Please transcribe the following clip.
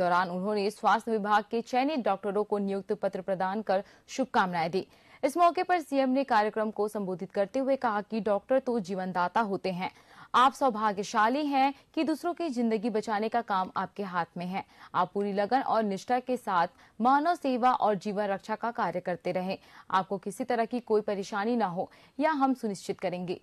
दौरान उन्होंने स्वास्थ्य विभाग के चयनित डॉक्टरों को नियुक्त पत्र प्रदान कर शुभकामनाएं दी इस मौके पर सीएम ने कार्यक्रम को संबोधित करते हुए कहा कि डॉक्टर तो जीवनदाता होते हैं आप सौभाग्यशाली हैं कि दूसरों की जिंदगी बचाने का काम आपके हाथ में है आप पूरी लगन और निष्ठा के साथ मानव सेवा और जीवन रक्षा का कार्य करते रहे आपको किसी तरह की कोई परेशानी न हो यह हम सुनिश्चित करेंगे